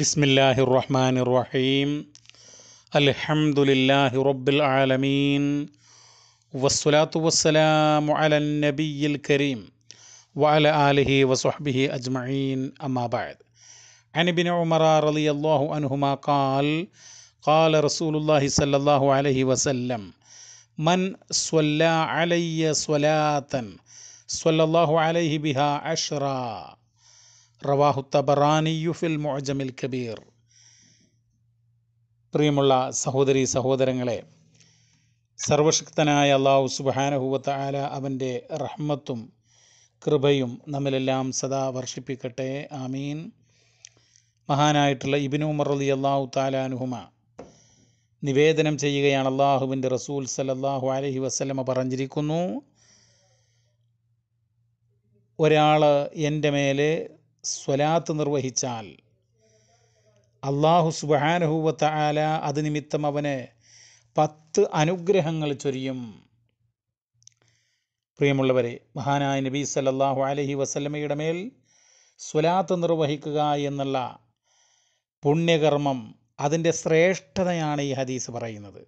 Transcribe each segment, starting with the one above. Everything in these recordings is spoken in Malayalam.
بسم الله الرحمن الرحيم الحمد لله رب العالمين والصلاة والسلام على النبي الكريم وعلى آله وصحبه أجمعين أما بعد عن ابن عمر رضي الله عنهما قال قال رسول الله صلى الله عليه وسلم من صلى علي صلاة صلى الله عليه بها عشرا റവാഹു ഫിൽ മുഅജമിൽ കബീർ പ്രിയമുള്ള സഹോദരി സഹോദരങ്ങളെ സർവശക്തനായ അള്ളാഹു സുബാനഹുവത്ത ആല അവൻ്റെ റഹ്മത്തും കൃപയും നമ്മിലെല്ലാം സദാ വർഷിപ്പിക്കട്ടെ ആമീൻ മഹാനായിട്ടുള്ള ഇബിനു മറലി അള്ളാഹു താലാനുഹുമ നിവേദനം ചെയ്യുകയാണ് അള്ളാഹുവിൻ്റെ റസൂൽ സലല്ലാഹു അലഹി വസ്ലമ പറഞ്ഞിരിക്കുന്നു ഒരാൾ എൻ്റെ മേലെ സ്വലാത്ത് നിർവഹിച്ചാൽ അള്ളാഹു സുബാനഹൂവത്ത ആല അത് നിമിത്തം അവന് പത്ത് അനുഗ്രഹങ്ങൾ ചൊരിയും പ്രിയമുള്ളവരെ മഹാനായ നബി സല്ലാഹു അലഹി വസല്ലമയുടെ മേൽ സ്വലാത്ത് നിർവഹിക്കുക എന്നുള്ള പുണ്യകർമ്മം അതിൻ്റെ ശ്രേഷ്ഠതയാണ് ഈ ഹദീസ് പറയുന്നത്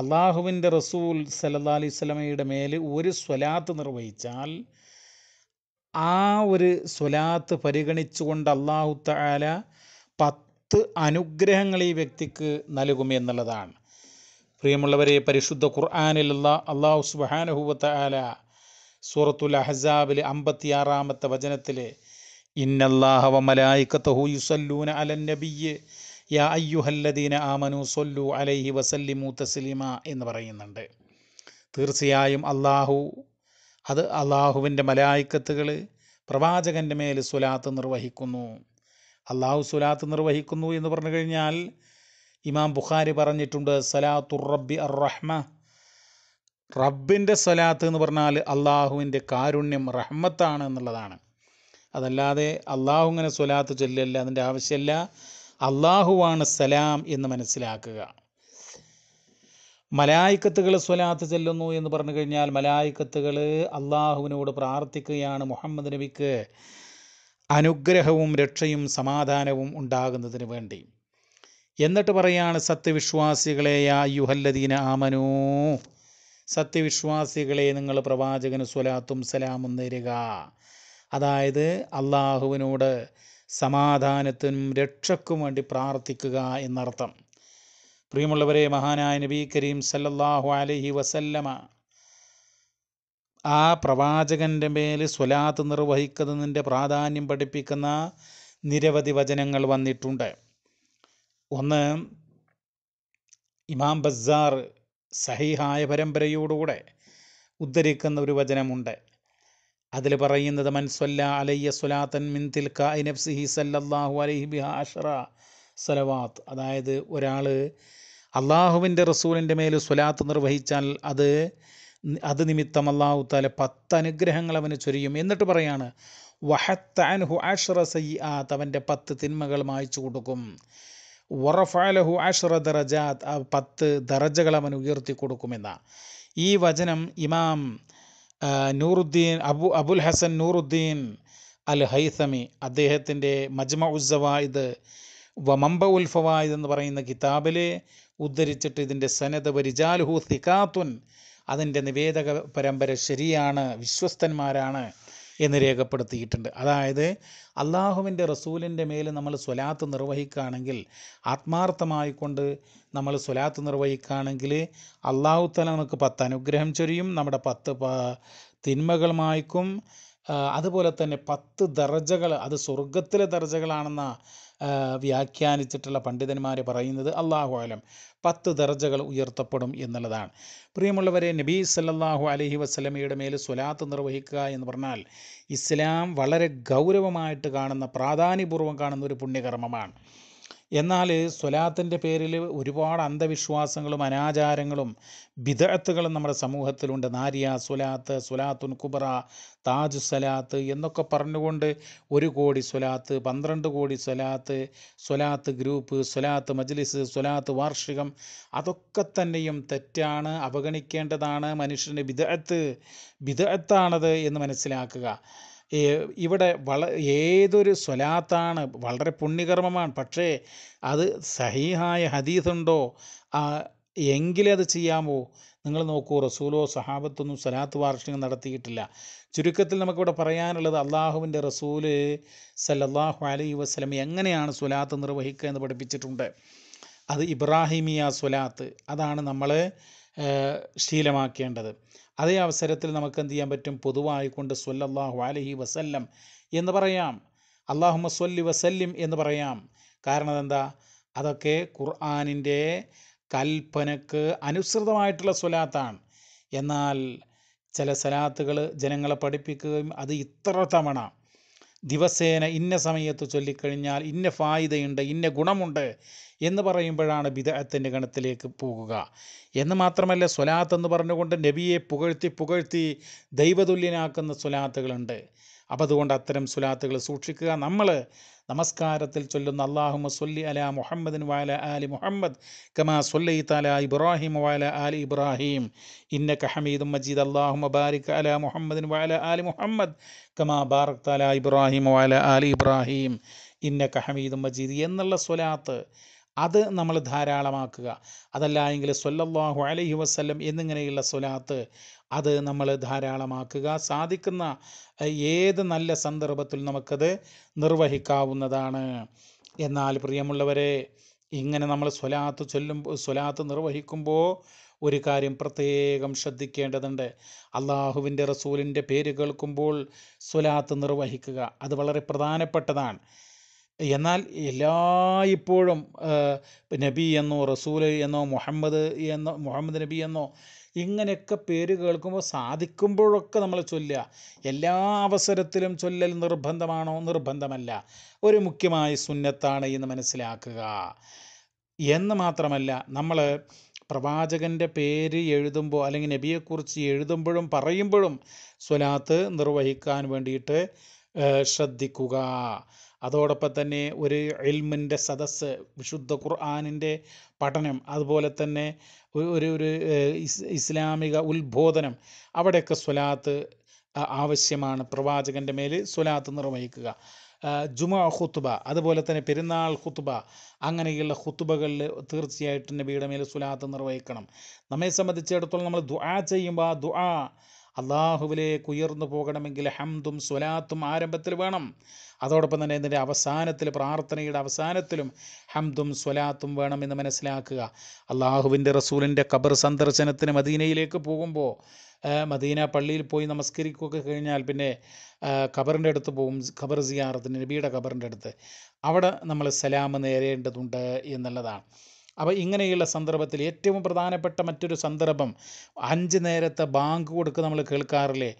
അള്ളാഹുവിൻ്റെ റസൂൽ സല്ലാ അലൈഹി സ്വലമയുടെ മേൽ ഒരു സ്വലാത്ത് നിർവഹിച്ചാൽ ആ ഒരു സ്വലാത്ത് പരിഗണിച്ചുകൊണ്ട് അള്ളാഹു താല പത്ത് അനുഗ്രഹങ്ങൾ ഈ വ്യക്തിക്ക് നൽകുമെന്നുള്ളതാണ് പ്രിയമുള്ളവരെ പരിശുദ്ധ ഖുർആാനിലുള്ള അള്ളാഹു സുബാനഹുബത്ത് ആല സൂറത്തുൽ അഹസാബിൽ അമ്പത്തിയാറാമത്തെ വചനത്തിൽ ഇന്നല്ലാഹവ മലായിക്കത്തഹു യുസല്ലൂന അലൻ നബിയ് യാ അയ്യുഹല്ലദീന ആമനു സൊല്ലു അലൈഹി വസല്ലിമു തസ്ലിമ എന്ന് പറയുന്നുണ്ട് തീർച്ചയായും അള്ളാഹു അത് അള്ളാഹുവിൻ്റെ മലായിക്കത്തുകൾ പ്രവാചകൻ്റെ മേൽ സുലാത്ത് നിർവഹിക്കുന്നു അള്ളാഹു സുലാത്ത് നിർവഹിക്കുന്നു എന്ന് പറഞ്ഞു കഴിഞ്ഞാൽ ഇമാം ബുഖാരി പറഞ്ഞിട്ടുണ്ട് സലാത്തുർ റബ്ബി അർ റഹ്മ റബ്ബിൻ്റെ സ്വലാത്ത് എന്ന് പറഞ്ഞാൽ അള്ളാഹുവിൻ്റെ കാരുണ്യം റഹ്മത്താണ് എന്നുള്ളതാണ് അതല്ലാതെ അള്ളാഹു ഇങ്ങനെ സ്വലാത്ത് ചൊല്ലല്ല അതിൻ്റെ ആവശ്യമില്ല അള്ളാഹുവാണ് സലാം എന്ന് മനസ്സിലാക്കുക മലായിക്കത്തുകൾ സ്വലാത്ത് ചെല്ലുന്നു എന്ന് പറഞ്ഞു കഴിഞ്ഞാൽ മലായിക്കത്തുകൾ അള്ളാഹുവിനോട് പ്രാർത്ഥിക്കുകയാണ് മുഹമ്മദ് നബിക്ക് അനുഗ്രഹവും രക്ഷയും സമാധാനവും ഉണ്ടാകുന്നതിന് വേണ്ടി എന്നിട്ട് പറയാണ് സത്യവിശ്വാസികളെ യുഹല്ലദീന ആമനൂ സത്യവിശ്വാസികളെ നിങ്ങൾ പ്രവാചകന് സ്വലാത്തും സലാമും നേരുക അതായത് അള്ളാഹുവിനോട് സമാധാനത്തിനും രക്ഷക്കും വേണ്ടി പ്രാർത്ഥിക്കുക എന്നർത്ഥം പ്രിയമുള്ളവരെ മഹാനായ നബി കരീം സല്ലല്ലാഹു അലൈഹി വസല്ലമ ആ പ്രവാചകൻ്റെ മേൽ സ്വലാത്ത് നിർവഹിക്കുന്നതിൻ്റെ പ്രാധാന്യം പഠിപ്പിക്കുന്ന നിരവധി വചനങ്ങൾ വന്നിട്ടുണ്ട് ഒന്ന് ഇമാം ബസാർ സഹിഹായ പരമ്പരയോടുകൂടെ ഉദ്ധരിക്കുന്ന ഒരു വചനമുണ്ട് അതിൽ പറയുന്നത് മൻസ്വല്ല അലയ്യ സ്വലാത്തൻ മിൻ തിൽക്ക നഫ്സിഹി സല്ലല്ലാഹു അലൈഹി ബിഹ അഷറ സലവാത്ത് അതായത് ഒരാൾ അള്ളാഹുവിൻ്റെ റസൂലിൻ്റെ മേൽ സ്വലാത്ത് നിർവഹിച്ചാൽ അത് അത് നിമിത്തം അള്ളാഹു താല പത്ത് അനുഗ്രഹങ്ങൾ അവന് ചൊരിയും എന്നിട്ട് പറയാണ് വഹത്താൻഹു ആഷറ സയ്യാത്ത് അവൻ്റെ പത്ത് തിന്മകൾ മായച്ചു കൊടുക്കും വറഫാലഹു ആഷ്റ ദറജാത്ത് ആ പത്ത് ദറജകൾ അവൻ ഉയർത്തി കൊടുക്കുമെന്ന ഈ വചനം ഇമാം നൂറുദ്ദീൻ അബു അബുൽ ഹസൻ നൂറുദ്ദീൻ അൽ ഹൈസമി അദ്ദേഹത്തിൻ്റെ മജ്മ ഉസ്സവായിദ് വമമ്പ ഉൽഫവായിദ് ഫവായിദ് എന്ന് പറയുന്ന കിതാബിലെ ഉദ്ധരിച്ചിട്ട് ഇതിൻ്റെ സനത് പരിചാലുഹു തിക്കാത്തുൻ അതിൻ്റെ നിവേദക പരമ്പര ശരിയാണ് വിശ്വസ്തന്മാരാണ് എന്ന് രേഖപ്പെടുത്തിയിട്ടുണ്ട് അതായത് അള്ളാഹുവിൻ്റെ റസൂലിൻ്റെ മേൽ നമ്മൾ സ്വലാത്ത് നിർവഹിക്കുകയാണെങ്കിൽ ആത്മാർത്ഥമായിക്കൊണ്ട് നമ്മൾ സ്വലാത്ത് നിർവഹിക്കുകയാണെങ്കിൽ അള്ളാഹു തല നമുക്ക് പത്ത് അനുഗ്രഹം ചൊരിയും നമ്മുടെ പത്ത് തിന്മകൾ മായ്ക്കും അതുപോലെ തന്നെ പത്ത് ദർജകൾ അത് സ്വർഗത്തിലെ ദർജകളാണെന്ന വ്യാഖ്യാനിച്ചിട്ടുള്ള പണ്ഡിതന്മാർ പറയുന്നത് അള്ളാഹു ആലം പത്ത് ദർജകൾ ഉയർത്തപ്പെടും എന്നുള്ളതാണ് പ്രിയമുള്ളവരെ നബി സല്ലാഹു അലഹി വസ്ലമയുടെ മേൽ സ്വലാത്ത് നിർവഹിക്കുക എന്ന് പറഞ്ഞാൽ ഇസ്ലാം വളരെ ഗൗരവമായിട്ട് കാണുന്ന പ്രാധാന്യപൂർവ്വം കാണുന്ന ഒരു പുണ്യകർമ്മമാണ് എന്നാൽ സ്വലാത്തിൻ്റെ പേരിൽ ഒരുപാട് അന്ധവിശ്വാസങ്ങളും അനാചാരങ്ങളും ബിദഴത്തുകളും നമ്മുടെ സമൂഹത്തിലുണ്ട് നാരിയ സ്വലാത്ത് സ്വലാത്തുൻ കുബറ താജ് സ്വലാത്ത് എന്നൊക്കെ പറഞ്ഞുകൊണ്ട് ഒരു കോടി സ്വലാത്ത് പന്ത്രണ്ട് കോടി സ്വലാത്ത് സ്വലാത്ത് ഗ്രൂപ്പ് സ്വലാത്ത് മജ്ലിസ് സ്വലാത്ത് വാർഷികം അതൊക്കെ തന്നെയും തെറ്റാണ് അവഗണിക്കേണ്ടതാണ് മനുഷ്യൻ്റെ ബിദഴത്ത് ബിദഴത്താണത് എന്ന് മനസ്സിലാക്കുക ഇവിടെ വള ഏതൊരു സ്വലാത്താണ് വളരെ പുണ്യകർമ്മമാണ് പക്ഷേ അത് സഹീഹായ ഹദീസുണ്ടോ എങ്കിലേ അത് ചെയ്യാമോ നിങ്ങൾ നോക്കൂ റസൂലോ സഹാബത്തൊന്നും സലാത്ത് വാർഷികം നടത്തിയിട്ടില്ല ചുരുക്കത്തിൽ നമുക്കിവിടെ പറയാനുള്ളത് അള്ളാഹുവിൻ്റെ റസൂല് സല്ലല്ലാഹു അലൈഹി വസ്ലം എങ്ങനെയാണ് സ്വലാത്ത് നിർവഹിക്കുക എന്ന് പഠിപ്പിച്ചിട്ടുണ്ട് അത് ഇബ്രാഹിമിയ സ്വലാത്ത് അതാണ് നമ്മൾ ശീലമാക്കേണ്ടത് അതേ അവസരത്തിൽ നമുക്ക് എന്ത് ചെയ്യാൻ പറ്റും പൊതുവായിക്കൊണ്ട് സൊല്ലാഹു അലഹി വസല്ലം എന്ന് പറയാം അള്ളാഹുമ സൊല്ലി വസല്ലിം എന്ന് പറയാം കാരണം എന്താ അതൊക്കെ ഖുർആാനിൻ്റെ കൽപ്പനക്ക് അനുസൃതമായിട്ടുള്ള സ്വലാത്താണ് എന്നാൽ ചില സലാത്തുകൾ ജനങ്ങളെ പഠിപ്പിക്കുകയും അത് ഇത്ര തവണ ദിവസേന ഇന്ന സമയത്ത് ചൊല്ലിക്കഴിഞ്ഞാൽ ഇന്ന ഫായിദയുണ്ട് ഇന്ന ഗുണമുണ്ട് എന്ന് പറയുമ്പോഴാണ് ബിദഅത്തിൻ്റെ ഗണത്തിലേക്ക് പോകുക എന്ന് മാത്രമല്ല സ്വലാത്ത് എന്ന് പറഞ്ഞുകൊണ്ട് നബിയെ പുകഴ്ത്തി പുകഴ്ത്തി ദൈവതുല്യനാക്കുന്ന സ്വലാത്തുകളുണ്ട് അപ്പം അതുകൊണ്ട് അത്തരം സ്വലാത്തുകൾ സൂക്ഷിക്കുക നമ്മൾ നമസ്കാരത്തിൽ ചൊല്ലുന്ന അള്ളാഹുമ സൊല്ലി അല മുഹമ്മദിൻ വാല ആലി മുഹമ്മദ് കമാ സൊല്ലി തല ഇബ്രാഹിം വാല ആലി ഇബ്രാഹിം ഇന്നക കഹമീദും മജീദ് അള്ളാഹുമ ബാരിക് അല മുഹമ്മദിൻ വാല ആലി മുഹമ്മദ് കമാ ബാറക് തല ഇബ്രാഹിം വാല ആലി ഇബ്രാഹിം ഇന്നക കഹമീദും മജീദ് എന്നുള്ള സ്വലാത്ത് അത് നമ്മൾ ധാരാളമാക്കുക അതല്ല എങ്കിൽ സൊല്ലാഹു അലഹി വസ്ല്ലം എന്നിങ്ങനെയുള്ള സ്വലാത്ത് അത് നമ്മൾ ധാരാളമാക്കുക സാധിക്കുന്ന ഏത് നല്ല സന്ദർഭത്തിൽ നമുക്കത് നിർവഹിക്കാവുന്നതാണ് എന്നാൽ പ്രിയമുള്ളവരെ ഇങ്ങനെ നമ്മൾ സ്വലാത്ത് ചൊല്ലുമ്പോൾ സ്വലാത്ത് നിർവഹിക്കുമ്പോൾ ഒരു കാര്യം പ്രത്യേകം ശ്രദ്ധിക്കേണ്ടതുണ്ട് അള്ളാഹുവിൻ്റെ റസൂലിൻ്റെ പേര് കേൾക്കുമ്പോൾ സ്വലാത്ത് നിർവഹിക്കുക അത് വളരെ പ്രധാനപ്പെട്ടതാണ് എന്നാൽ എല്ലാ ഇപ്പോഴും നബി എന്നോ റസൂൽ എന്നോ മുഹമ്മദ് എന്നോ മുഹമ്മദ് നബി എന്നോ ഇങ്ങനെയൊക്കെ പേര് കേൾക്കുമ്പോൾ സാധിക്കുമ്പോഴൊക്കെ നമ്മൾ ചൊല്ലുക എല്ലാ അവസരത്തിലും ചൊല്ലൽ നിർബന്ധമാണോ നിർബന്ധമല്ല ഒരു മുഖ്യമായ സുന്നത്താണ് എന്ന് മനസ്സിലാക്കുക എന്ന് മാത്രമല്ല നമ്മൾ പ്രവാചകൻ്റെ പേര് എഴുതുമ്പോൾ അല്ലെങ്കിൽ നബിയെക്കുറിച്ച് എഴുതുമ്പോഴും പറയുമ്പോഴും സ്വലാത്ത് നിർവഹിക്കാൻ വേണ്ടിയിട്ട് ശ്രദ്ധിക്കുക അതോടൊപ്പം തന്നെ ഒരു എൽമിൻ്റെ സദസ്സ് വിശുദ്ധ ഖുർആാനിൻ്റെ പഠനം അതുപോലെ തന്നെ ഒരു ഒരു ഇസ്ലാമിക ഉത്ബോധനം അവിടെയൊക്കെ സ്വലാത്ത് ആവശ്യമാണ് പ്രവാചകൻ്റെ മേൽ സ്വലാത്ത് നിർവഹിക്കുക ജുമാ ഖുത്തുബ അതുപോലെ തന്നെ പെരുന്നാൾ ഖുത്തുബ അങ്ങനെയുള്ള ഖുത്തുബകളിൽ തീർച്ചയായിട്ടും നബിയുടെ മേൽ സ്വലാത്ത് നിർവഹിക്കണം നമ്മെ സംബന്ധിച്ചിടത്തോളം നമ്മൾ ദുആ ചെയ്യുമ്പോൾ ആ ദുആ അള്ളാഹുവിലേക്ക് ഉയർന്നു പോകണമെങ്കിൽ ഹംദും സ്വലാത്തും ആരംഭത്തിൽ വേണം അതോടൊപ്പം തന്നെ ഇതിൻ്റെ അവസാനത്തിൽ പ്രാർത്ഥനയുടെ അവസാനത്തിലും ഹംദും സ്വലാത്തും വേണം എന്ന് മനസ്സിലാക്കുക അള്ളാഹുവിൻ്റെ റസൂലിൻ്റെ ഖബർ സന്ദർശനത്തിന് മദീനയിലേക്ക് പോകുമ്പോൾ മദീന പള്ളിയിൽ പോയി നമസ്കരിക്കുകയൊക്കെ കഴിഞ്ഞാൽ പിന്നെ ഖബറിൻ്റെ അടുത്ത് പോകും ഖബർ സിയാറത്തിന് നബിയുടെ ഖബറിൻ്റെ അടുത്ത് അവിടെ നമ്മൾ സലാം നേരേണ്ടതുണ്ട് എന്നുള്ളതാണ് അപ്പോൾ ഇങ്ങനെയുള്ള സന്ദർഭത്തിൽ ഏറ്റവും പ്രധാനപ്പെട്ട മറ്റൊരു സന്ദർഭം അഞ്ച് നേരത്തെ ബാങ്ക് കൊടുക്ക് നമ്മൾ കേൾക്കാറില്ലേ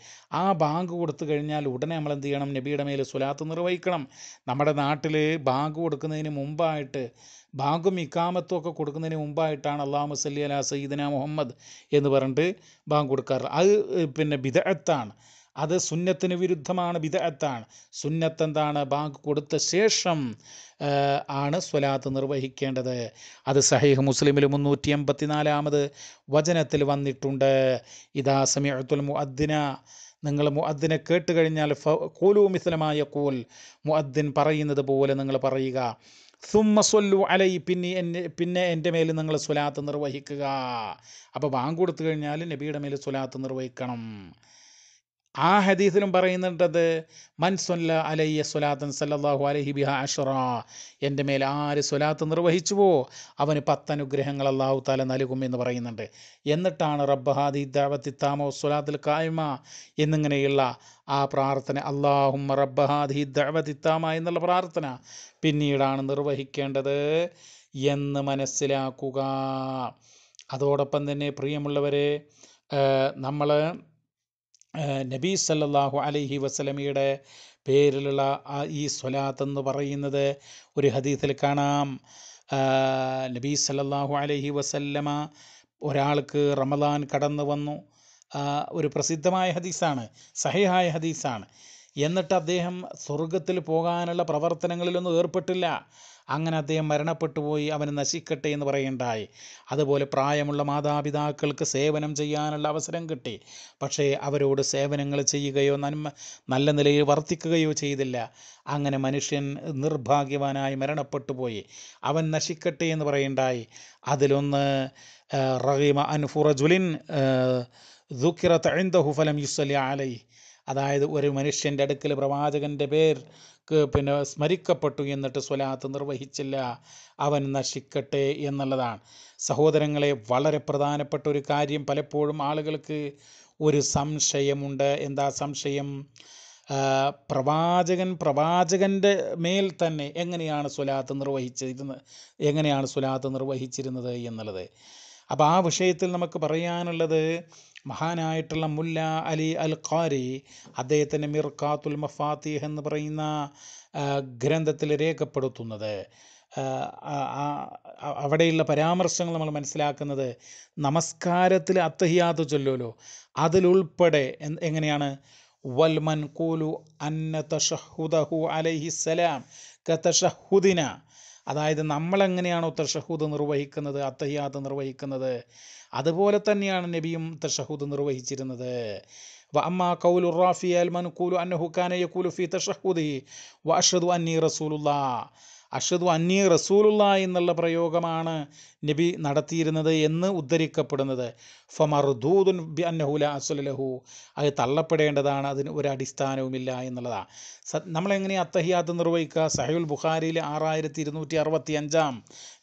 ആ ബാങ്ക് കൊടുത്തു കഴിഞ്ഞാൽ ഉടനെ നമ്മൾ എന്ത് ചെയ്യണം നബിയുടെ മേൽ സുലാത്ത് നിർവഹിക്കണം നമ്മുടെ നാട്ടിൽ ബാങ്ക് കൊടുക്കുന്നതിന് മുമ്പായിട്ട് ബാങ്കും ഇക്കാമത്തും ഒക്കെ കൊടുക്കുന്നതിന് മുമ്പായിട്ടാണ് അള്ളാഹ് മുസല്ലി അലാ സയ്യിദന മുഹമ്മദ് എന്ന് പറഞ്ഞിട്ട് ബാങ്ക് കൊടുക്കാറ് അത് പിന്നെ വിദഗ്ധത്താണ് അത് സുന്നത്തിന് വിരുദ്ധമാണ് വിദഗത്താണ് സുന്നത്ത് എന്താണ് ബാങ്ക് കൊടുത്ത ശേഷം ആണ് സ്വലാത്ത് നിർവഹിക്കേണ്ടത് അത് സഹീഹ് മുസ്ലിമിൽ മുന്നൂറ്റി എൺപത്തിനാലാമത് വചനത്തിൽ വന്നിട്ടുണ്ട് ഇതാ സമിഅത്തുൽ മുഅദ്ദിന നിങ്ങൾ മുഅദ്ദിനെ കേട്ട് കഴിഞ്ഞാൽ ഫ കൂലു മിസ്ലമായ കോൽ മുഅദ്ദിൻ പറയുന്നത് പോലെ നിങ്ങൾ പറയുക സുമ്മസ്വല്ലു അലൈ പിന്നെ എൻ്റെ പിന്നെ എൻ്റെ മേൽ നിങ്ങൾ സ്വലാത്ത് നിർവഹിക്കുക അപ്പോൾ ബാങ്ക് കൊടുത്തു കഴിഞ്ഞാൽ നബിയുടെ മേൽ സ്വലാത്ത് നിർവഹിക്കണം ആ ഹദീസിലും പറയുന്നുണ്ടത് മൻസൊല്ല അലയ്യ സ്വലാത്തൻ സല്ലാഹു അലഹി ബിഹ അഷറ എൻ്റെ മേൽ ആര് സ്വലാത്ത് നിർവഹിച്ചുവോ അവന് പത്തനുഗ്രഹങ്ങൾ അള്ളാഹു താല നൽകും എന്ന് പറയുന്നുണ്ട് എന്നിട്ടാണ് റബ്ബഹാദി ദാവത്തി താമോ സ്വലാത്തിൽ കായ്മ എന്നിങ്ങനെയുള്ള ആ പ്രാർത്ഥന അള്ളാഹും റബ്ബഹാദി ദാവത്തി താമ എന്നുള്ള പ്രാർത്ഥന പിന്നീടാണ് നിർവഹിക്കേണ്ടത് എന്ന് മനസ്സിലാക്കുക അതോടൊപ്പം തന്നെ പ്രിയമുള്ളവരെ നമ്മൾ നബീ സല്ലാഹു അലൈഹി വസ്ലമിയുടെ പേരിലുള്ള ആ ഈ സ്വലാത്ത് എന്ന് പറയുന്നത് ഒരു ഹദീസിൽ കാണാം നബീ സല്ലാഹു അലൈഹി വസല്ലമ ഒരാൾക്ക് റമദാൻ കടന്നു വന്നു ഒരു പ്രസിദ്ധമായ ഹദീസാണ് സഹിഹായ ഹദീസാണ് എന്നിട്ട് അദ്ദേഹം സ്വർഗത്തിൽ പോകാനുള്ള പ്രവർത്തനങ്ങളിലൊന്നും ഏർപ്പെട്ടില്ല അങ്ങനെ അദ്ദേഹം മരണപ്പെട്ടുപോയി അവന് നശിക്കട്ടെ എന്ന് പറയണ്ടായി അതുപോലെ പ്രായമുള്ള മാതാപിതാക്കൾക്ക് സേവനം ചെയ്യാനുള്ള അവസരം കിട്ടി പക്ഷേ അവരോട് സേവനങ്ങൾ ചെയ്യുകയോ നന്മ നല്ല നിലയിൽ വർത്തിക്കുകയോ ചെയ്തില്ല അങ്ങനെ മനുഷ്യൻ നിർഭാഗ്യവാനായി മരണപ്പെട്ടുപോയി അവൻ നശിക്കട്ടെ എന്ന് പറയണ്ടായി അതിലൊന്ന് റഹീമ അൻഫുറജുലിൻ ഫുറജുലിൻ ദുഃഖിറത്ത് ഐന്ദഹു ഫലം യുസ്ലി അലൈഹി അതായത് ഒരു മനുഷ്യൻ്റെ അടുക്കൽ പ്രവാചകൻ്റെ പേർ പിന്നെ സ്മരിക്കപ്പെട്ടു എന്നിട്ട് സ്വലാത്ത് നിർവഹിച്ചില്ല അവൻ നശിക്കട്ടെ എന്നുള്ളതാണ് സഹോദരങ്ങളെ വളരെ പ്രധാനപ്പെട്ട ഒരു കാര്യം പലപ്പോഴും ആളുകൾക്ക് ഒരു സംശയമുണ്ട് എന്താ സംശയം പ്രവാചകൻ പ്രവാചകൻ്റെ മേൽ തന്നെ എങ്ങനെയാണ് സ്വലാത്ത് നിർവഹിച്ചിരുന്നത് എങ്ങനെയാണ് സ്വലാത്ത് നിർവഹിച്ചിരുന്നത് എന്നുള്ളത് അപ്പോൾ ആ വിഷയത്തിൽ നമുക്ക് പറയാനുള്ളത് മഹാനായിട്ടുള്ള മുല്ല അലി അൽ ഖാരി അദ്ദേഹത്തിൻ്റെ മിർഖാത്തുൽ മഫാത്തിഹ് എന്ന് പറയുന്ന ഗ്രന്ഥത്തിൽ രേഖപ്പെടുത്തുന്നത് അവിടെയുള്ള പരാമർശങ്ങൾ നമ്മൾ മനസ്സിലാക്കുന്നത് നമസ്കാരത്തിൽ അത്തഹിയാത്ത് ചൊല്ലുമല്ലോ അതിലുൾപ്പെടെ എങ്ങനെയാണ് വൽമൻ കൂലു അന്ന തഷഹുദഹു അലൈഹി സലാം കതഷഹുദിന അതായത് നമ്മളെങ്ങനെയാണോ തഷഹൂദ് നിർവഹിക്കുന്നത് അത്തഹിയാത്ത് നിർവഹിക്കുന്നത് അതുപോലെ തന്നെയാണ് നബിയും തഷഹൂദ് നിർവഹിച്ചിരുന്നത് وأما قول الرافي المنقول أنه അഷദ് അന്നി റസൂലുള്ള എന്നുള്ള പ്രയോഗമാണ് നബി നടത്തിയിരുന്നത് എന്ന് ഉദ്ധരിക്കപ്പെടുന്നത് ഫമർദൂദുൻ അന്നഹുല അസുലഹു അത് തള്ളപ്പെടേണ്ടതാണ് അതിന് ഒരു അടിസ്ഥാനവുമില്ല എന്നുള്ളതാണ് നമ്മളെങ്ങനെ അത്തഹിയാത്ത് നിർവഹിക്കുക സഹയുൽ ബുഖാരിയിൽ ആറായിരത്തി ഇരുന്നൂറ്റി അറുപത്തി അഞ്ചാം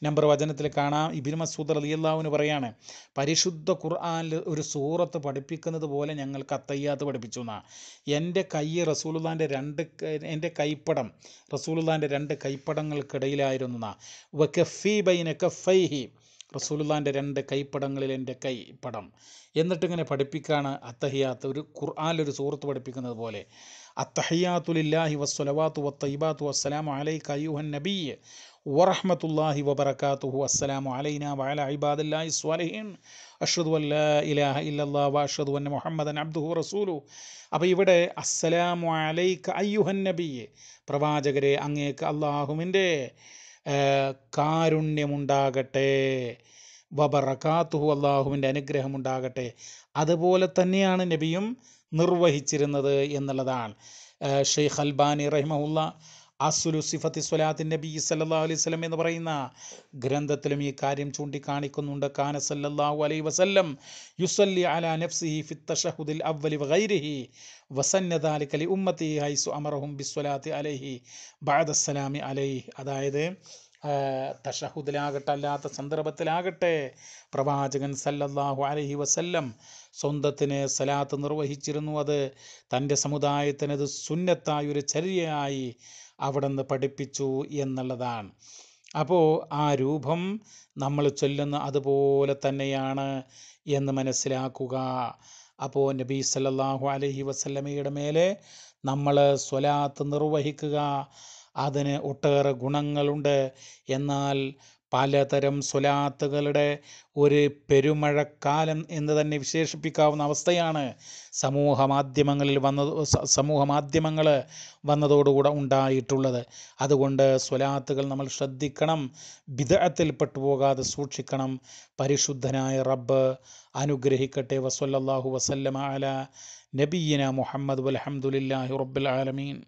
നമ്പർ വചനത്തിൽ കാണാം ഇബിൻ മസൂദ് റലിയല്ലാവിന് പറയാണ് പരിശുദ്ധ ഖുർആാനിൽ ഒരു സൂറത്ത് പഠിപ്പിക്കുന്നത് പോലെ ഞങ്ങൾക്ക് അത്തയ്യാത്ത് പഠിപ്പിച്ചു എന്നാ എൻ്റെ കൈ റസൂലുല്ലാൻ്റെ രണ്ട് എൻ്റെ കൈപ്പടം റസൂലുല്ലാൻ്റെ രണ്ട് കൈപ്പടങ്ങൾ കൈപ്പടങ്ങൾക്കിടയിലായിരുന്ന വക്കഫി ബൈന രണ്ട് കൈപ്പടങ്ങളിൽ എൻ്റെ കൈപ്പടം എന്നിട്ടിങ്ങനെ പഠിപ്പിക്കുകയാണ് അത്തഹിയാത്ത് ഒരു ഖുർആാനിലൊരു സുഹൃത്ത് പഠിപ്പിക്കുന്നത് പോലെ അത്തഹയാത്തുലില്ലാഹി വസ്സലവാത്തു വത്തൈബാത്തു വസ്സലാമു അലൈക അയ്യുഹൻ നബി വറഹമത്തുല്ലാഹി വബറകാതുഹു അസ്സലാമു അലൈന വഅല ഇബാദില്ലാഹി സ്വാലിഹീൻ അഷ്ഹദു അല്ലാ ഇലാഹ ഇല്ലല്ലാഹ് വഅഷ്ഹദു അന്ന മുഹമ്മദൻ അബ്ദുഹു റസൂലു അപ്പോൾ ഇവിടെ അസ്സലാമു അലൈക അയ്യുഹൻ നബി പ്രവാചകരെ അങ്ങേക്ക് അള്ളാഹുവിൻ്റെ കാരുണ്യമുണ്ടാകട്ടെ വബറക്കാത്തുഹു അള്ളാഹുവിൻ്റെ അനുഗ്രഹമുണ്ടാകട്ടെ അതുപോലെ തന്നെയാണ് നബിയും നിർവഹിച്ചിരുന്നത് എന്നുള്ളതാണ് ഷെയ്ഖ് അൽബാനി റഹിമഹുല്ല അസുലു സിഫത്തി സ്വലാത്തിൻ നബി സല്ലാ അലൈഹി സ്വലം എന്ന് പറയുന്ന ഗ്രന്ഥത്തിലും ഈ കാര്യം ചൂണ്ടിക്കാണിക്കുന്നുണ്ട് കാന സല്ലല്ലാഹു അലൈഹി വസല്ലം യുസല്ലി അലാ നഫ്സിഹി ഫിത്തഷഹുദിൽ അവലി വൈരഹി വഗൈരിഹി വസന്ന ദാലിക ഉമ്മത്തി ഹൈസു അമറഹും ബിസ്വലാത്തി അലൈഹി ബഅദ അസ്സലാമി അലൈഹി അതായത് തഷഹുദിലാകട്ടെ അല്ലാത്ത സന്ദർഭത്തിലാകട്ടെ പ്രവാചകൻ സല്ലല്ലാഹു അലഹി വസല്ലം സ്വന്തത്തിന് സലാത്ത് നിർവഹിച്ചിരുന്നു അത് തൻ്റെ സമുദായത്തിനത് സുന്നത്തായ ഒരു ചര്യയായി അവിടെ നിന്ന് പഠിപ്പിച്ചു എന്നുള്ളതാണ് അപ്പോൾ ആ രൂപം നമ്മൾ ചൊല്ലുന്ന അതുപോലെ തന്നെയാണ് എന്ന് മനസ്സിലാക്കുക അപ്പോൾ നബി സല്ലല്ലാഹു അലഹി വസല്ലമയുടെ മേലെ നമ്മൾ സ്വലാത്ത് നിർവഹിക്കുക അതിന് ഒട്ടേറെ ഗുണങ്ങളുണ്ട് എന്നാൽ പലതരം സ്വലാത്തുകളുടെ ഒരു പെരുമഴക്കാലം എന്ന് തന്നെ വിശേഷിപ്പിക്കാവുന്ന അവസ്ഥയാണ് സമൂഹ മാധ്യമങ്ങളിൽ വന്നത് സമൂഹ മാധ്യമങ്ങൾ വന്നതോടുകൂടെ ഉണ്ടായിട്ടുള്ളത് അതുകൊണ്ട് സ്വലാത്തുകൾ നമ്മൾ ശ്രദ്ധിക്കണം വിദഗ്ധത്തിൽപ്പെട്ടു പോകാതെ സൂക്ഷിക്കണം പരിശുദ്ധനായ റബ്ബ് അനുഗ്രഹിക്കട്ടെ വസ്വല്ലാഹു വസല്ലമ അല നബീന മുഹമ്മദ് വലഹമുല്ലാഹി റബ്ബുൽ ആലമീൻ